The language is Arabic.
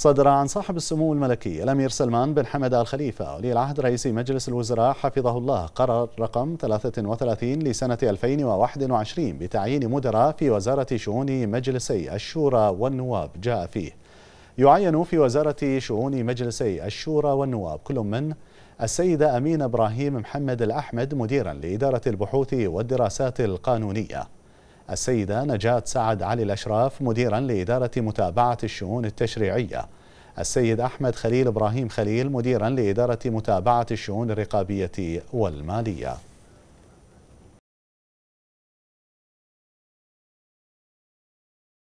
صدر عن صاحب السمو الملكي الأمير سلمان بن حمد آل خليفة ولي العهد رئيس مجلس الوزراء حفظه الله قرار رقم 33 لسنة 2021 بتعيين مدراء في وزارة شؤون مجلسي الشورى والنواب جاء فيه يعين في وزارة شؤون مجلسي الشورى والنواب كل من السيدة أمين إبراهيم محمد الأحمد مديرا لإدارة البحوث والدراسات القانونية السيدة نجاة سعد علي الأشراف مديرا لإدارة متابعة الشؤون التشريعية السيد أحمد خليل إبراهيم خليل مديرا لإدارة متابعة الشؤون الرقابية والمالية